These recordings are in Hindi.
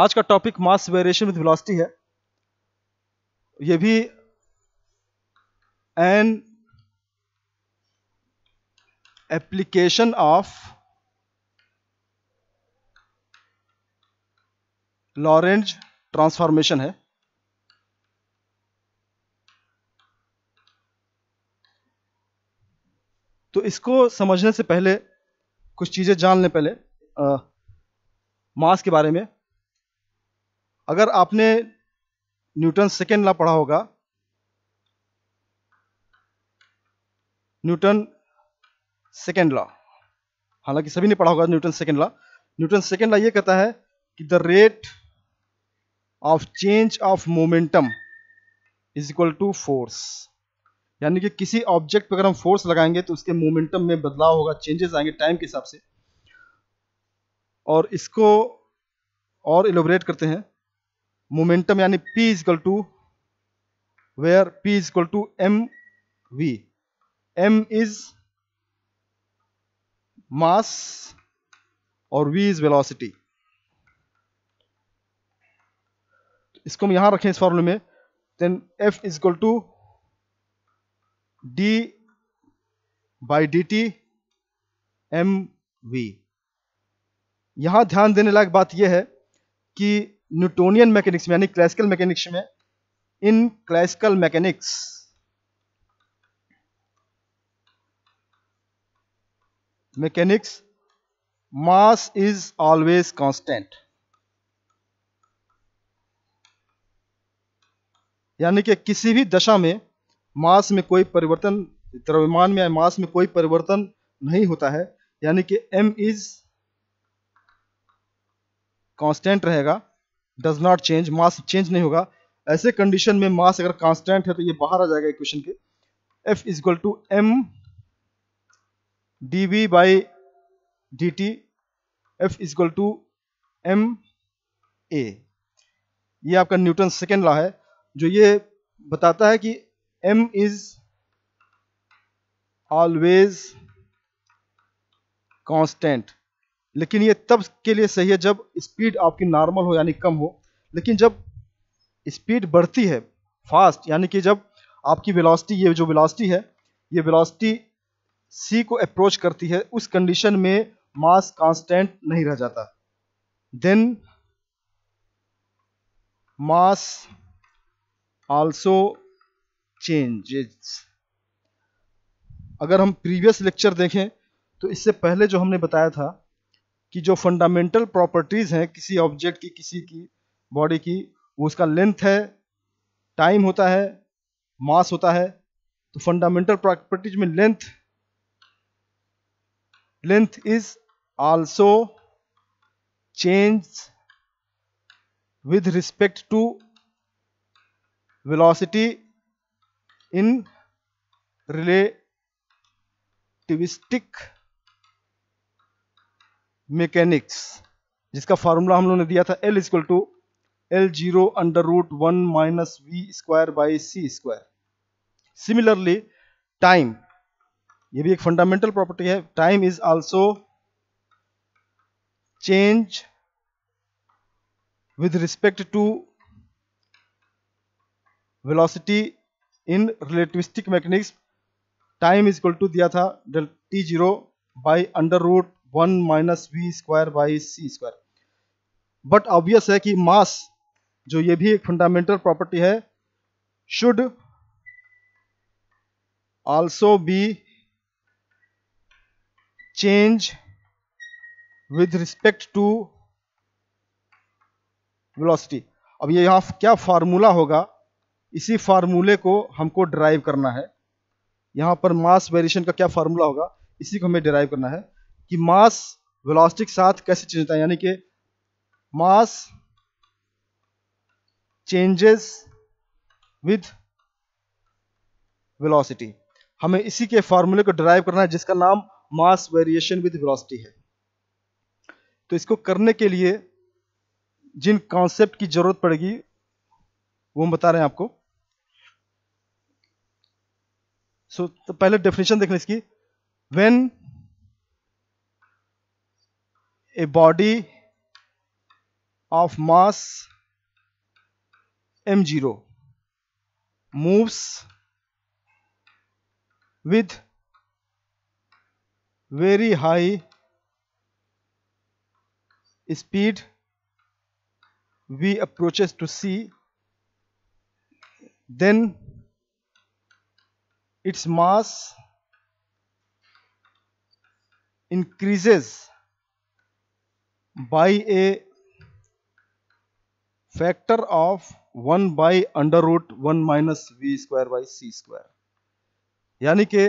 आज का topic mass variation with velocity है ये भी an application of Lorentz transformation है तो इसको समझने से पहले कुछ चीज़ें जान लें पहले आ, मास के बारे में अगर आपने न्यूटन सेकेंड लॉ पढ़ा होगा न्यूटन सेकेंड लॉ हालांकि सभी ने पढ़ा होगा Newton second law Newton second law ये कहता है कि the rate of change of momentum is equal to force यानी कि किसी ऑब्जेक्ट पर अगर हम फोर्स लगाएंगे तो उसके मोमेंटम में बदलाव होगा चेंजेस आएंगे टाइम के हिसाब से और इसको और एलोबरेट करते हैं मोमेंटम यानी P equal to where is equal to M V M is mass और वी इज वेलोसिटी इसको हम यहां रखें इस फॉर्मूले में then F is equal to D by D T M V यहां ध्यान देने लायक बात यह है कि न्यूटोनियन मैकेनिक्स में यानी क्लासिकल मैकेनिक्स में in classical mechanics mechanics mass is always constant यानी कि किसी भी दशा में मास में कोई परिवर्तन द्रव्यमान में मास में कोई परिवर्तन नहीं होता है यानी कि m इज कांस्टेंट रहेगा does not change mass change नहीं होगा ऐसे कंडीशन में मास अगर कांस्टेंट है तो ये बाहर आ जाएगा इक्वेशन के F is equal to M D V by D T F is equal to M A ये आपका न्यूटन सेकेंड लॉ है जो ये बताता है कि m इज ऑलवेज कांस्टेंट लेकिन ये तब के लिए सही है जब स्पीड आपकी नॉर्मल हो यानी कम हो लेकिन जब स्पीड बढ़ती है फास्ट यानी कि जब आपकी वेलोसिटी ये जो वेलोसिटी है ये वेलोसिटी सी को अप्रोच करती है उस कंडीशन में मास कांस्टेंट नहीं रह जाता देन मास आल्सो चेंजेस अगर हम प्रीवियस लेक्चर देखें तो इससे पहले जो हमने बताया था कि जो फंडामेंटल प्रॉपर्टीज़ हैं किसी ऑब्जेक्ट की किसी की बॉडी की वो उसका लेंथ है टाइम होता है मास होता है तो फंडामेंटल प्रॉपर्टीज में length length is also change with respect to velocity in relativistic mechanics जिसका फार्मूला हम लोगों ने दिया था L equal to L zero under root one minus we square by C square similarly time ये भी एक फंडामेंटल प्रॉपर्टी है time is also change with respect to velocity in relativistic mechanics time is equal to दिया था del T zero by under root one minus we square by C square but obvious है कि मास जो ये भी एक फंडामेंटल प्रॉपर्टी है should also be change with respect to velocity अब ये यहां क्या फार्मूला होगा इसी फार्मूले को हमको ड्राइव करना है यहां पर मास वेरिएशन का क्या फार्मूला होगा इसी को हमें डिराइव करना है कि मास वेलोसिटी के साथ कैसे चेंज होता है यानी कि मास चेंजेस विथ वेलोसिटी हमें इसी के फॉर्मूले को ड्राइव करना है जिसका नाम मास वेरिएशन विद वेलोसिटी है तो इसको करने के लिए जिन कॉन्सेप्ट की जरूरत पड़ेगी वो हम बता रहे हैं आपको सो so, तो पहले डेफिनेशन देख लें इसकी when a body of mass m0 moves with very high speed v approaches to c then its mass increases by a factor of 1 by under root 1 minus we square by C square यानी कि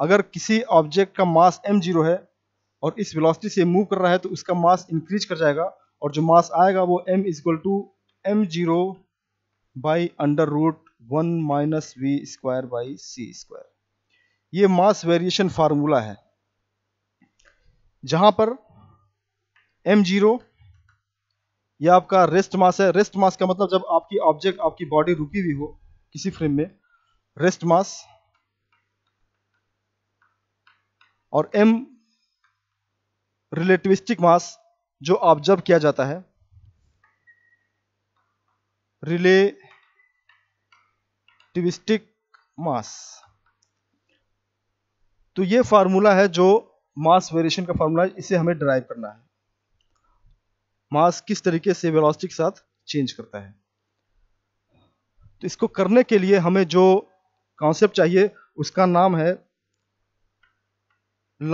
अगर किसी ऑब्जेक्ट का मास एम जीरो है और इस वेलोसिटी से मूव कर रहा है तो उसका मास इंक्रीज कर जाएगा और जो मास आएगा वो m equal to M zero by under root one minus we square by C square ये मास वेरिएशन फार्मूला है जहां पर एम जीरो आपका रेस्ट मास है रेस्ट मास का मतलब जब आपकी ऑब्जेक्ट आपकी बॉडी रुकी हुई हो किसी फ्रेम में रेस्ट मास और एम रिलेटिविस्टिक मास जो ऑब्जर्व किया जाता है रिले टिविस्टिक मास तो ये फार्मूला है जो मास वेरिएशन का फार्मूला इसे हमें ड्राइव करना है मास किस तरीके से वेलोसिटी के साथ चेंज करता है तो इसको करने के लिए हमें जो कॉन्सेप्ट चाहिए उसका नाम है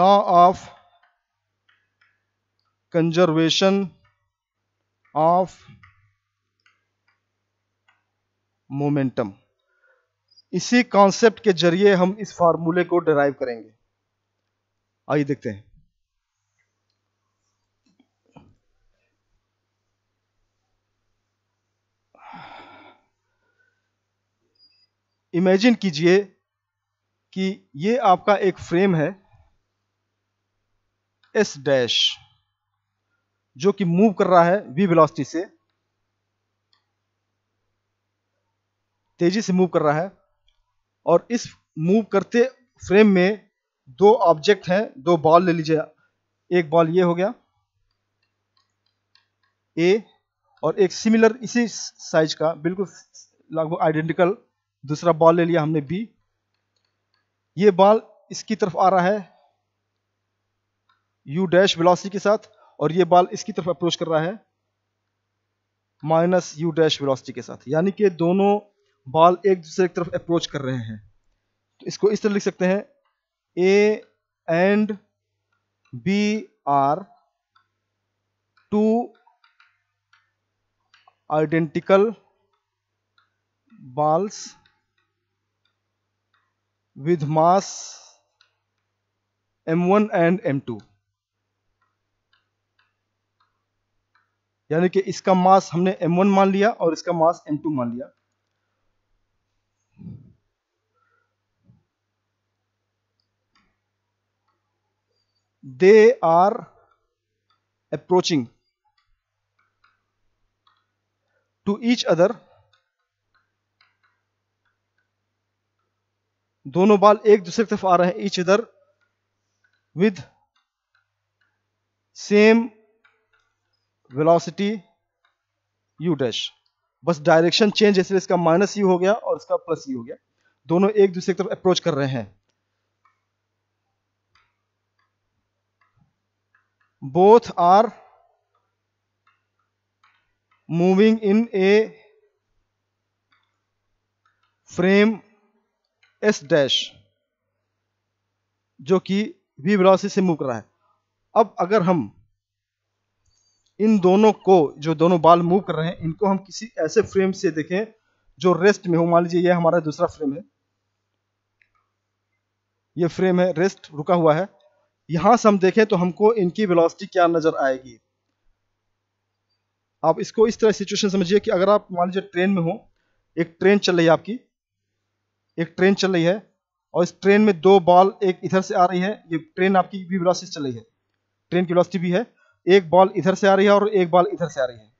law of conservation of momentum इसी कॉन्सेप्ट के जरिए हम इस फार्मूले को डिराइव करेंगे आइए देखते हैं इमेजिन कीजिए कि ये आपका एक फ्रेम है एस डैश जो कि मूव कर रहा है वी वेलोसिटी से तेजी से मूव कर रहा है और इस मूव करते फ्रेम में दो ऑब्जेक्ट हैं दो बॉल ले लीजिए एक बॉल ये हो गया ए और एक सिमिलर इसी साइज का बिल्कुल लगभग आइडेंटिकल दूसरा बॉल ले लिया हमने बी ये बॉल इसकी तरफ आ रहा है यू डैश वेलोसिटी के साथ और ये बॉल इसकी तरफ अप्रोच कर रहा है माइनस यू डैश वेलोसिटी के साथ यानी कि दोनों बॉल एक दूसरे की तरफ अप्रोच कर रहे हैं तो इसको इस तरह लिख सकते हैं A and B are two identical balls mass M one and M two यानी कि इसका मास हमने एम वन मान लिया और इसका मास एम टू मान लिया they are approaching to each other दोनों बाल एक दूसरे की तरफ आ रहे हैं each other with same velocity U dash बस डायरेक्शन चेंज इसलिए इसका माइनस यू हो गया और इसका प्लस यू हो गया दोनों एक दूसरे की तरफ अप्रोच कर रहे हैं both are moving in a frame S dash जो कि वी वेलोसिटी से मूव कर रहा है अब अगर हम इन दोनों को जो दोनों बाल मूव कर रहे हैं इनको हम किसी ऐसे फ्रेम से देखें जो रेस्ट में हो मान लीजिए यह हमारा दूसरा फ्रेम है ये फ्रेम है रेस्ट रुका हुआ है यहां से हम देखें तो हमको इनकी वेलोसिटी क्या नजर आएगी आप इसको इस तरह सिचुएशन समझिए कि अगर आप मान लीजिए ट्रेन में हो एक ट्रेन चल रही है आपकी एक ट्रेन चल रही है और इस ट्रेन में दो बॉल एक इधर से आ रही है ये ट्रेन आपकी भी वेलोसिटी चल रही है ट्रेन की वेलोसिटी भी है एक बॉल इधर से आ रही है और एक बॉल इधर से आ रही है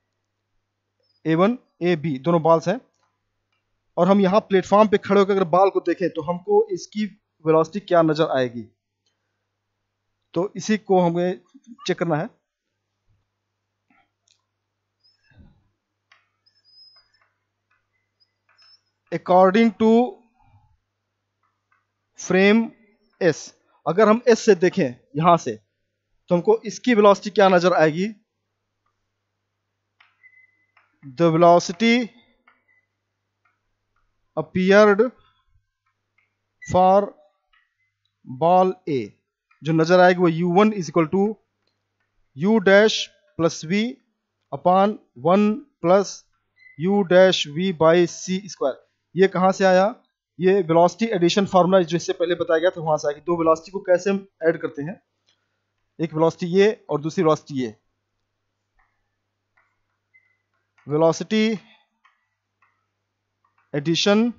ए वन ए बी दोनों बॉल्स हैं और हम यहाँ प्लेटफॉर्म पे खड़े होकर अगर बॉल को देखें तो हमको इसकी वेलोसिटी क्या नज़र आएगी तो इसी को हमें चेक करना है अकॉर्डिंग टू फ्रेम एस अगर हम एस से देखें यहां से तो हमको इसकी वेलोसिटी क्या नजर आएगी the velocity appeared for ball A जो नजर आएगी वो U one is equal to you dash plus V upon one plus you dash we by C square ये कहां से आया ये वेलोसिटी एडिशन फार्मूला जो इससे पहले बताया गया था वहां से आया दो वेलोसिटी को कैसे हम ऐड करते हैं एक वेलोसिटी ये और दूसरी वेलोसिटी ये velocity addition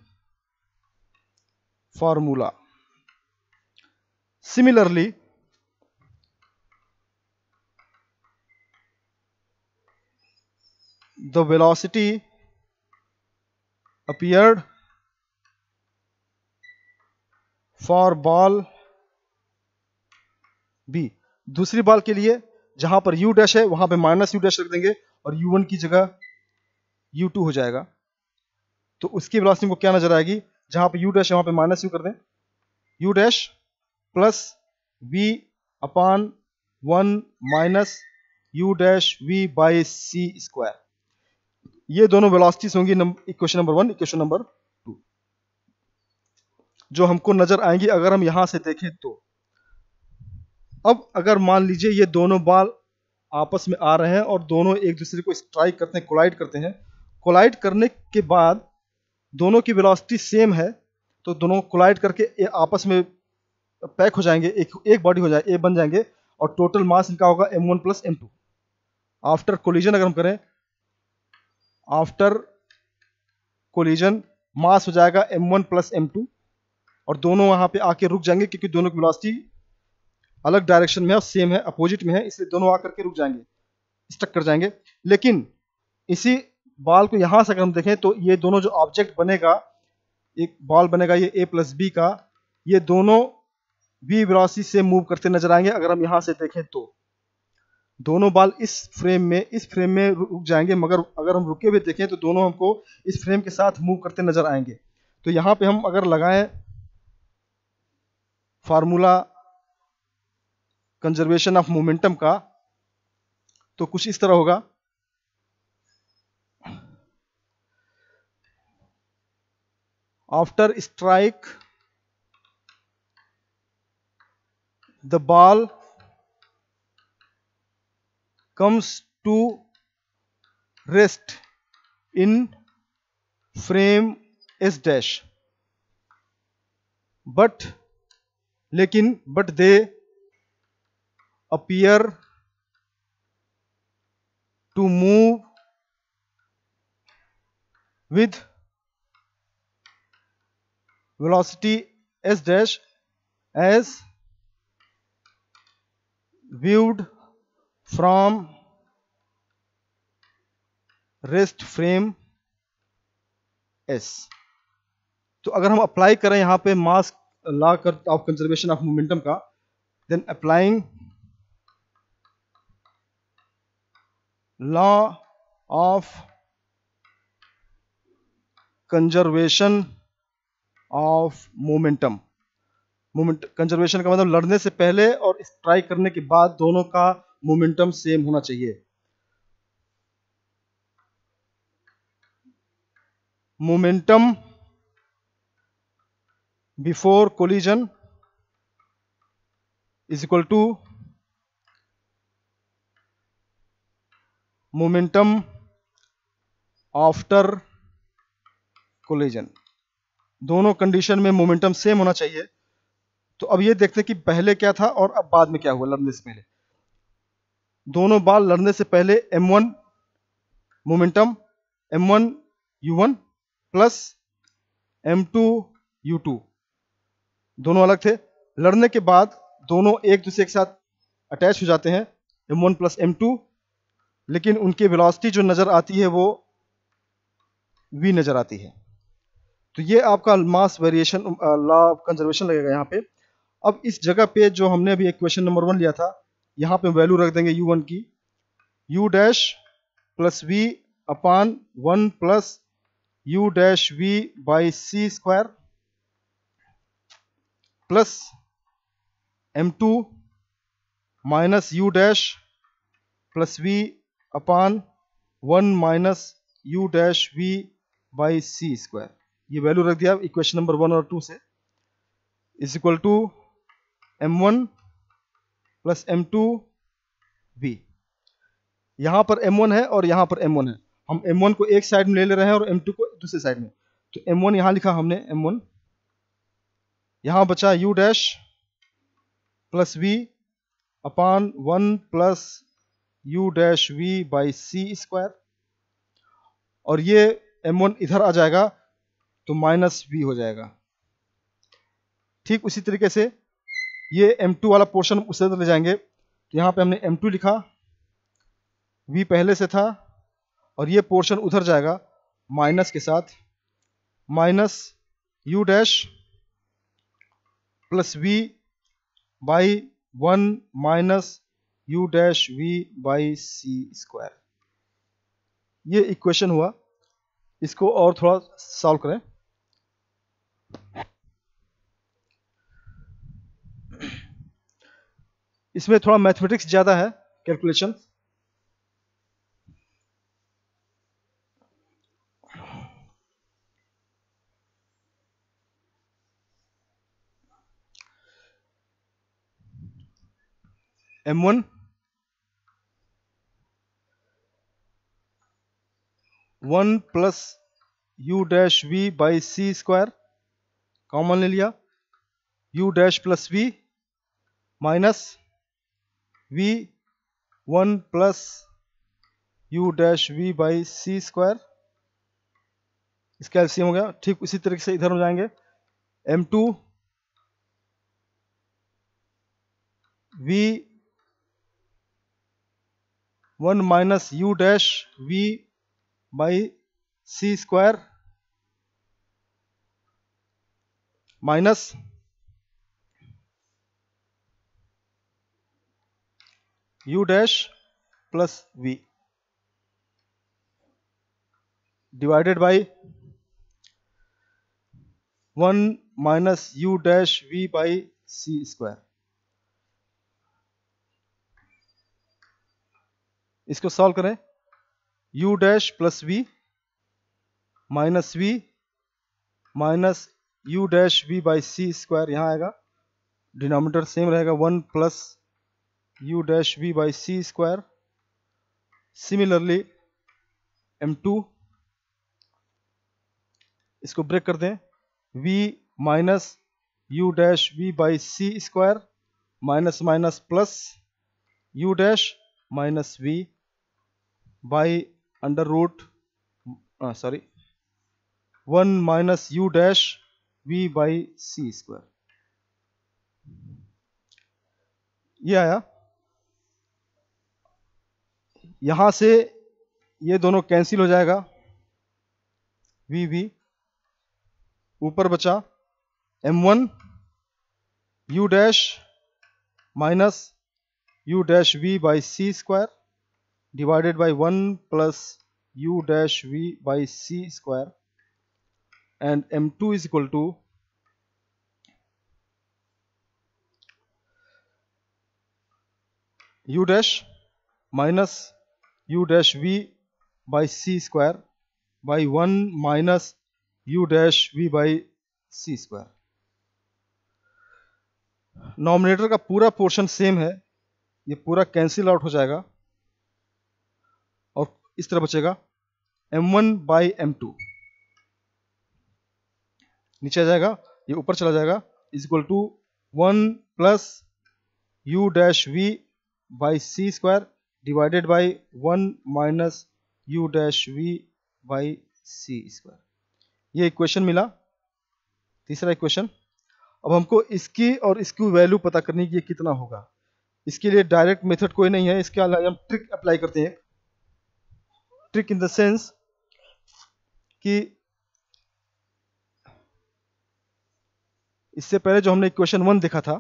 formula similarly the velocity appeared for ball B दूसरी बॉल के लिए जहां पर यू डैश है वहां पे माइनस यू डैश रख देंगे और यू वन की जगह यू टू हो जाएगा तो उसकी वेलोसिटी को क्या नजर आएगी जहां पे यू डैश है वहां पे माइनस यू कर दें you dash plus V upon one minus you dash we by C square ये दोनों वेलोसिटीज होंगी equation number one equation number जो हमको नजर आएंगी अगर हम यहां से देखें तो अब अगर मान लीजिए ये दोनों बाल आपस में आ रहे हैं और दोनों एक दूसरे को स्ट्राइक करते हैं कोलाइड करते हैं कोलाइड करने के बाद दोनों की वेलोसिटी सेम है तो दोनों कोलाइड करके आपस में पैक हो जाएंगे एक एक बॉडी हो जाए ए बन जाएंगे और टोटल मास इनका होगा M one plus M two after collision अगर हम करें आफ्टर कोलिजन मास हो जाएगा M one plus M two और दोनों वहां पे आके रुक जाएंगे क्योंकि दोनों की वेलोसिटी अलग डायरेक्शन में है सेम है अपोजिट में है इसलिए दोनों आकर के रुक जाएंगे स्टक कर जाएंगे लेकिन इसी बाल को यहाँ से अगर हम देखें तो ये दोनों जो ऑब्जेक्ट बनेगा एक बाल बनेगा ये ए प्लस बी का ये दोनों वी वेलोसिटी से मूव करते नजर आएंगे अगर हम यहाँ से देखें तो दोनों बाल इस फ्रेम में इस फ्रेम में रुक जाएंगे मगर अगर हम रुके हुए देखें तो दोनों हमको इस फ्रेम के साथ मूव करते नजर आएंगे तो यहाँ पे हम अगर लगाएं फार्मूला कंजर्वेशन ऑफ मोमेंटम का तो कुछ इस तरह होगा after strike the ball comes to rest in frame S dash but लेकिन but they appear to move with velocity S dash as viewed from rest frame S तो अगर हम अप्लाई करें यहां पे मास्क law of conservation of momentum का then applying law of conservation of momentum moment conservation का मतलब लड़ने से पहले और ट्राई करने के बाद दोनों का मोमेंटम सेम होना चाहिए momentum before collision is equal to momentum after collision दोनों कंडीशन में मोमेंटम सेम होना चाहिए तो अब ये देखते हैं कि पहले क्या था और अब बाद में क्या हुआ लड़ने से पहले दोनों बाल लड़ने से पहले m1 momentum m1 u1 plus you to दोनों अलग थे लड़ने के बाद दोनों एक दूसरे के साथ अटैच हो जाते हैं M one plus M two लेकिन उनकी वेलोसिटी जो नज़र आती है वो वी नज़र आती है तो ये आपका mass variation law of conservation लगेगा यहाँ पे अब इस जगह पे जो हमने अभी क्वेश्चन नंबर वन लिया था यहाँ पे वैल्यू रख देंगे u1 की u dash plus V upon one plus you dash we by C square plus M two minus you dash plus V upon one minus you dash we by C square ये वैल्यू रख दिया इक्वेशन नंबर वन और टू से is equal to M one plus M two V यहां पर एम वन है और यहां पर एम वन है हम एम वन को एक साइड में ले ले रहे हैं और एम टू को दूसरे साइड में तो एम वन यहां लिखा हमने एम वन यहां बचा u dash plus V upon one plus you dash we by C square और ये m1 इधर आ जाएगा तो माइनस वी हो जाएगा ठीक उसी तरीके से ये m2 वाला पोर्शन उसे ले जाएंगे तो यहां पे हमने m2 लिखा v पहले से था और ये पोर्शन उधर जाएगा माइनस के साथ minus u dash plus we by one minus you dash we by C square ये इक्वेशन हुआ इसको और थोड़ा सॉल्व करें इसमें थोड़ा मैथमेटिक्स ज़्यादा है calculation M one one plus you dash we by C square common ले लिया you dash plus V minus V one plus you dash we by C square इसका एलसीएम हो गया ठीक उसी तरीके से इधर हो जाएंगे M two V one minus you dash we by C square minus you dash plus V divided by one minus you dash we by C square इसको सॉल्व करें u dash plus V minus V minus you dash we by C square यहाँ आएगा डिनोमीटर सेम रहेगा one plus you dash we by C square similarly M two इसको ब्रेक कर दें v minus you dash we by C square minus minus plus you dash minus V by under root uh, sorry 1 minus u dash v by c square ये आया यहां से ये दोनों कैंसिल हो जाएगा वी वी ऊपर बचा m one u dash minus you dash we by C square divided by 1 plus u dash v by c square and m2 is equal to u dash minus u dash v by c square by 1 minus u dash v by c square nominator का पूरा पोर्शन सेम है ये पूरा कैंसिल आउट हो जाएगा इस तरह बचेगा m one by m two नीचे आ जाएगा ये ऊपर चला जाएगा is equal to one plus you dash we by C square divided by one minus you dash we by C square ये इक्वेशन मिला तीसरा इक्वेशन अब हमको इसकी और इसकी वैल्यू पता करनी कि ये कितना होगा इसके लिए डायरेक्ट मेथड कोई नहीं है इसके अलावा हम ट्रिक अप्लाई करते हैं ट्रिक इन द सेंस कि इससे पहले जो हमने इक्वेशन वन देखा था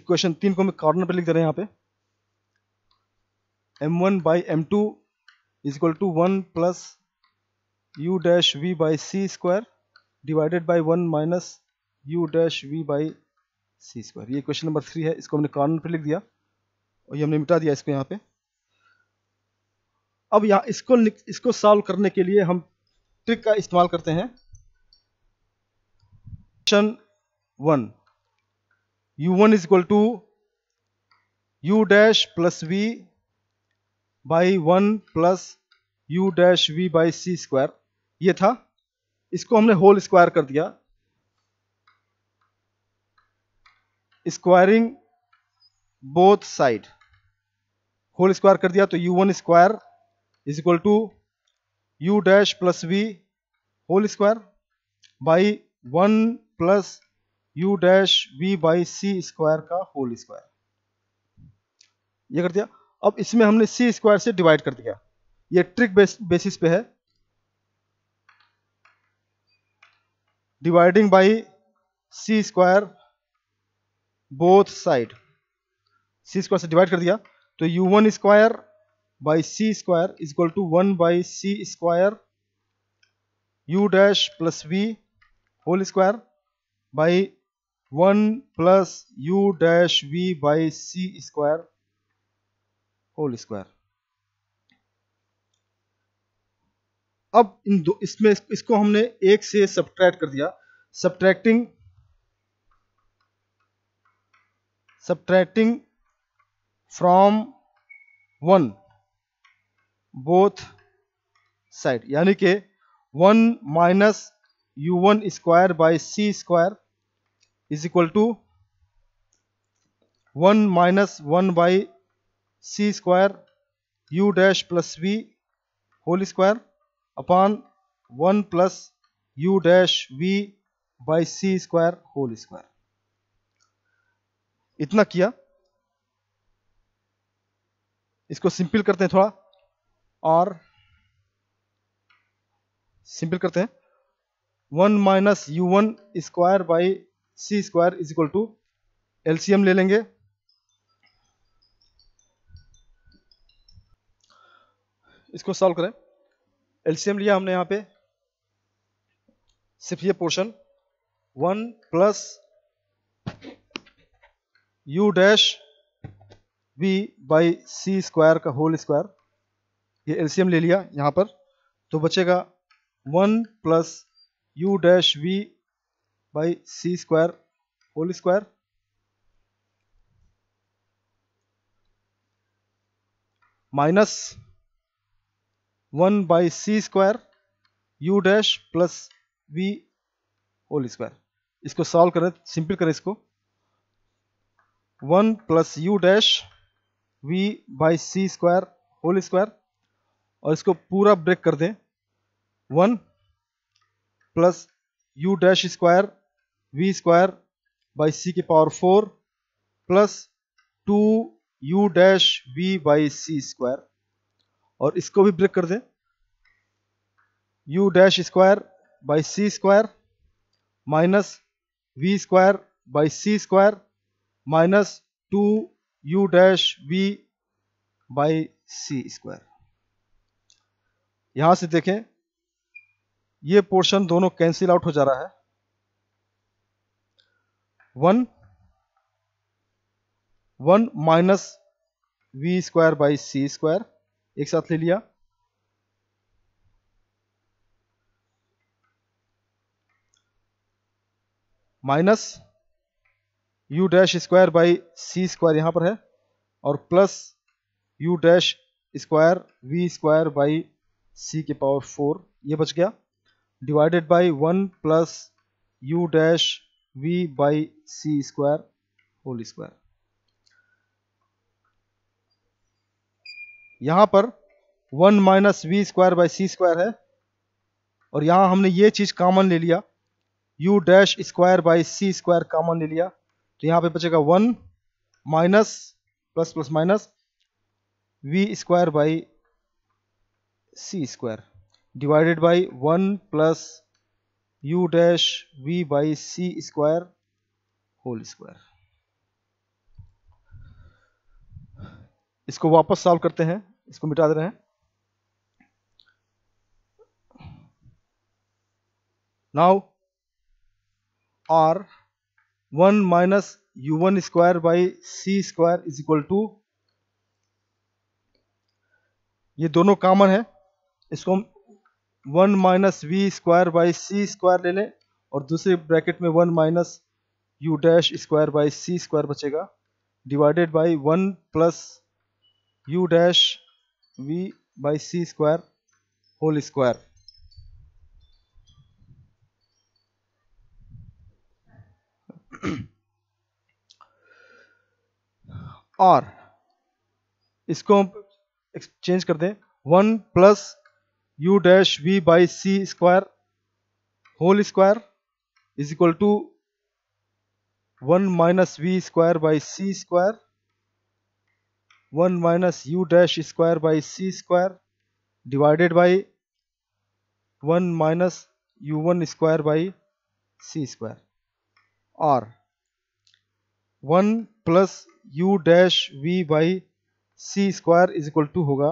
इक्वेशन तीन को हम कॉर्नर पे लिख दे रहे हैं यहां पे m one by m two is equal to one plus you dash we by C square divided by one minus you dash we by C square ये क्वेश्चन नंबर थ्री है इसको हमने कॉर्नर पे लिख दिया और ये हमने मिटा दिया इसको यहाँ पे अब यहाँ इसको इसको सॉल्व करने के लिए हम ट्रिक का इस्तेमाल करते हैं question one u one is equal to you dash plus we by one plus you dash we by C square ये था इसको हमने होल स्क्वायर कर दिया squaring both side whole square कर दिया तो u one square is equal to you dash plus v whole square by one plus you dash we by C square का होल स्क्वायर ये कर दिया अब इसमें हमने सी स्क्वायर से डिवाइड कर दिया ये ट्रिक बेस, बेसिस पे है dividing by C square both side c square से डिवाइड कर दिया तो u one square by C square is equal to one by C square u dash plus v whole square by one plus you dash we by C square whole square अब इन दो इसमें इसको हमने एक से सब्ट्रैक्ट कर दिया subtracting subtracting from one both side यानी कि one minus u one square by C square is equal to one minus one by C square u dash plus v whole square upon one plus you dash we by C square whole square इतना किया इसको सिंपल करते हैं थोड़ा और सिंपल करते हैं one minus u one square by C square is equal to LCM ले लेंगे इसको सॉल्व करें एलसीएम लिया हमने यहां पे सिर्फ ये portion one plus you dash we by C square का होल स्क्वायर ये एलसीएम ले लिया यहां पर तो बचेगा one plus you dash we by C square whole square minus one by C square u dash plus v whole square इसको सॉल्व करें सिंपल करें इसको one plus you dash we by C square whole square और इसको पूरा ब्रेक कर दें one plus you dash square v square by c के power four plus two you dash we by C square और इसको भी ब्रेक कर दें you dash square by C square minus we square by C square minus two you dash we by C square यहां से देखें ये पोर्शन दोनों कैंसिल आउट हो जा रहा है one one minus we square by C square एक साथ ले लिया minus you dash square by C square यहां पर है और plus you dash square v square by c के पावर फोर ये बच गया divided by one plus you dash we by C square whole square यहां पर one minus we square by C square है और यहां हमने ये चीज कॉमन ले लिया you dash square by C square common ले लिया तो यहां पे बचेगा one minus plus plus minus we square by C square divided by one plus you dash we by C square whole square इसको वापस सॉल्व करते हैं इसको मिटा दे रहे हैं now or one minus u one square by C square is equal to ये दोनों कॉमन है इसको हम one minus we square by C square ले लें और दूसरे ब्रैकेट में one minus you dash square by C square बचेगा divided by one plus you dash we by C square whole square और इसको हम चेंज कर दें one plus you dash we by C square whole square is equal to one minus we square by C square one minus you dash square by C square divided by one minus u one square by C square or one plus you dash we by C square is equal to होगा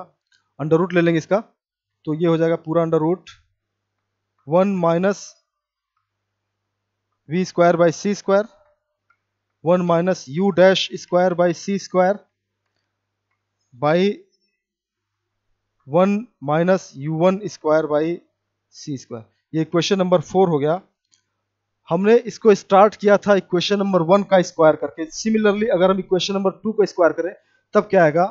अंडर रूट ले लेंगे इसका तो ये हो जाएगा पूरा under root one minus we square by C square one minus you dash square by C square by one minus u one square by C square ये क्वेश्चन नंबर फोर हो गया हमने इसको स्टार्ट किया था इक्वेशन नंबर वन का स्क्वायर करके सिमिलरली अगर हम इक्वेशन नंबर टू को स्क्वायर करें तब क्या आएगा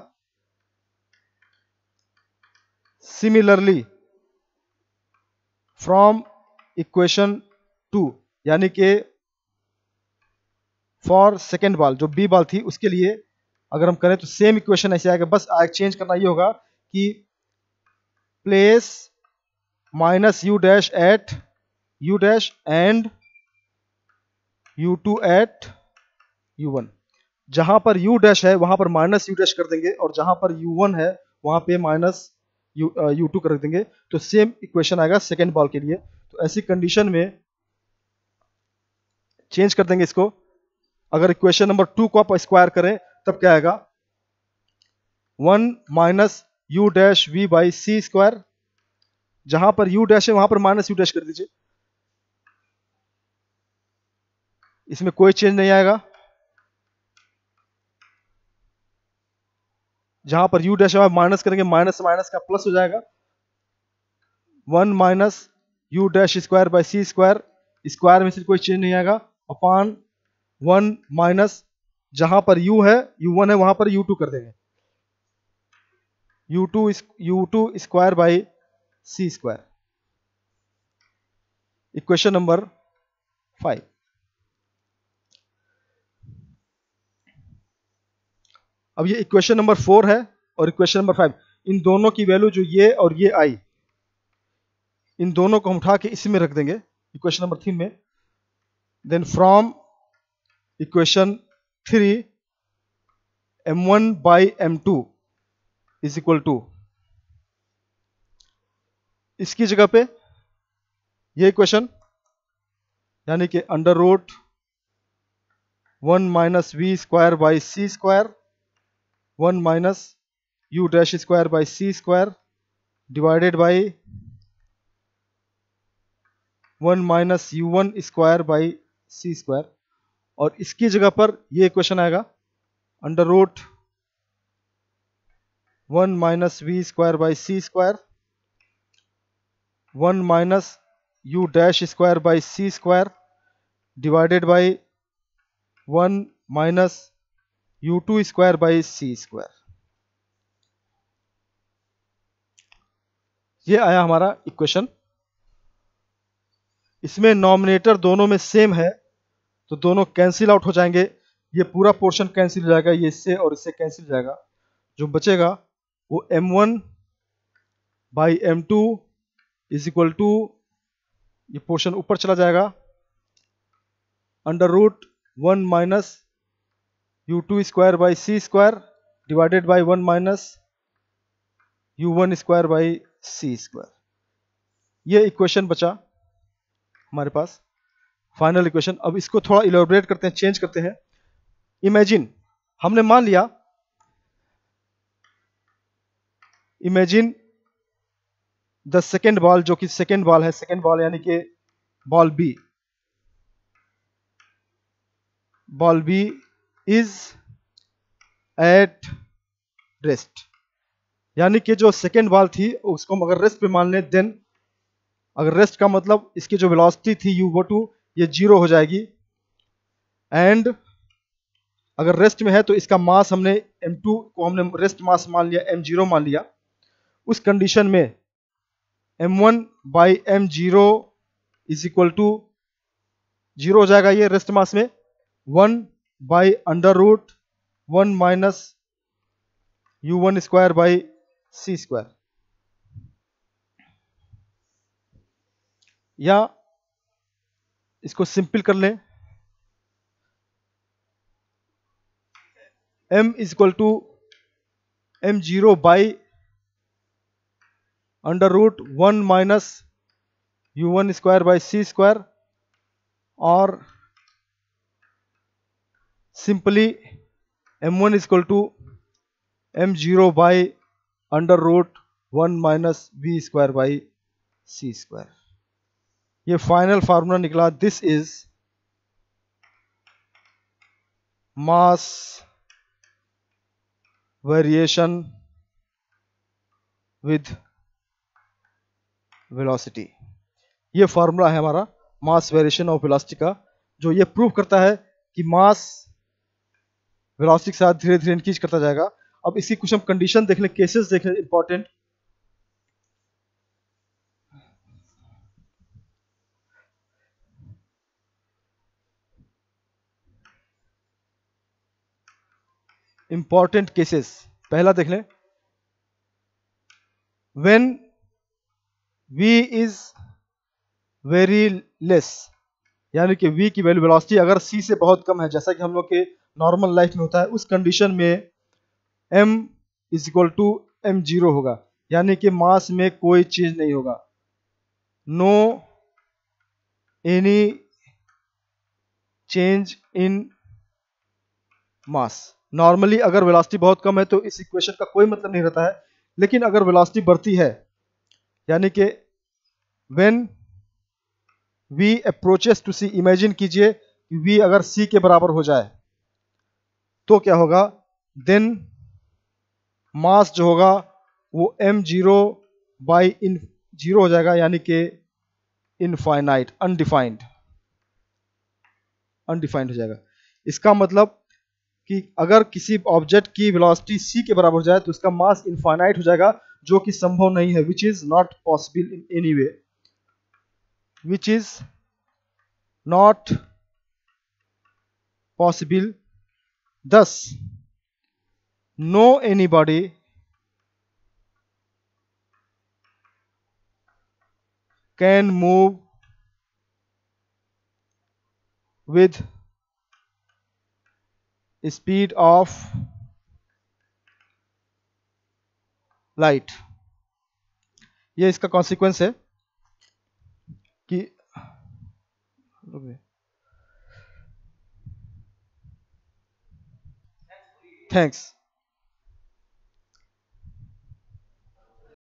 सिमिलरली फ्रॉम इक्वेशन टू यानी कि फॉर सेकेंड बाल जो बी बाल थी उसके लिए अगर हम करें तो सेम इक्वेशन ऐसे आएगा बस आग चेंज करना ये होगा कि place minus you dash at u dash and u two at u one जहां पर यू डैश है वहां पर माइनस यू डैश कर देंगे और जहां पर यू वन है वहां पे माइनस यू यू टू कर देंगे तो सेम इक्वेशन आएगा सेकेंड बॉल के लिए तो ऐसी कंडीशन में चेंज कर देंगे इसको अगर इक्वेशन नंबर टू को आप स्क्वायर करें तब क्या आएगा one minus you dash we by C square जहां पर यू डैश है वहां पर माइनस यू डैश कर दीजिए इसमें कोई चेंज नहीं आएगा जहां पर यू डैश माइनस करेंगे माइनस माइनस का प्लस हो जाएगा one minus you dash square by C square square में से कोई चेंज नहीं आएगा अपान वन माइनस जहां पर यू है यू वन है वहां पर यू टू कर देंगे u two u two square by C square equation number five अब ये इक्वेशन नंबर फोर है और इक्वेशन नंबर फाइव इन दोनों की वैल्यू जो ये और ये आई इन दोनों को हम उठा के इसी में रख देंगे इक्वेशन नंबर थ्री में then from equation three m one by m two is equal to इसकी जगह पे ये इक्वेशन यानी कि under root one minus we square by C square one minus you dash square by C square divided by one minus u one square by C square और इसकी जगह पर ये क्वेश्चन आएगा under root one minus we square by C square one minus you dash square by C square divided by one minus u2 square by c c square ये आया हमारा इक्वेशन इसमें नॉमिनेटर दोनों में सेम है तो दोनों कैंसिल आउट हो जाएंगे ये पूरा पोर्शन कैंसिल हो जाएगा ये इससे और इससे कैंसिल हो जाएगा जो बचेगा वो m1 one by m two is equal to ये पोर्शन ऊपर चला जाएगा under root one minus u two square by C square divided by one minus u one square by C square ये इक्वेशन बचा हमारे पास फाइनल इक्वेशन अब इसको थोड़ा इलेबोरेट करते हैं चेंज करते हैं इमेजिन हमने मान लिया इमेजिन द सेकेंड बॉल जो कि सेकेंड बॉल है सेकेंड बॉल यानी कि ball B ball B is at rest यानी कि जो सेकेंड बॉल थी उसको हम अगर रेस्ट पे मान लें देन अगर रेस्ट का मतलब इसकी जो वेलोसिटी थी यू वो टू ये जीरो हो जाएगी एंड अगर रेस्ट में है तो इसका मास हमने एम टू को हमने रेस्ट मास मान लिया एम जीरो मान लिया उस कंडीशन में m one by m zero is equal to zero हो जाएगा ये रेस्ट मास में one by under root 1 minus u1 square by c square या इसको सिंपल कर लें m is equal to M zero by under root one minus u one square by C square और simply m1 is equal to m0 by under root 1 minus we square by C square ये फाइनल फार्मूला निकला this is mass variation with velocity ये फार्मूला है हमारा मास वेरिएशन ऑफ वेलोसिटी का जो ये प्रूव करता है कि मास वेलोसिटी के साथ धीरे धीरे इंक्रीज करता जाएगा अब इसकी कुछ हम कंडीशन देख लें केसेस देख लें इंपॉर्टेंट इंपॉर्टेंट केसेस पहला देख लें when v is very less यानी कि v की वैल्यू वेलोसिटी अगर c से बहुत कम है जैसा कि हम लोग के नॉर्मल लाइफ में होता है उस कंडीशन में m is equal to M zero होगा यानी कि मास में कोई चेंज नहीं होगा no any change in mass normally अगर वेलोसिटी बहुत कम है तो इस इक्वेशन का कोई मतलब नहीं रहता है लेकिन अगर वेलोसिटी बढ़ती है यानी कि when we approaches to see imagine कीजिए वी अगर सी के बराबर हो जाए तो क्या होगा देन मास जो होगा वो एम जीरो बाई इन जीरो हो जाएगा यानी कि इनफाइनाइट अनडिफाइंड अनडिफाइंड हो जाएगा इसका मतलब कि अगर किसी ऑब्जेक्ट की वेलोसिटी सी के बराबर हो जाए तो इसका मास इनफाइनाइट हो जाएगा जो कि संभव नहीं है which is not possible in any way which is not possible thus know anybody can move with speed of light ये इसका कॉन्सिक्वेंस है कि Thanks.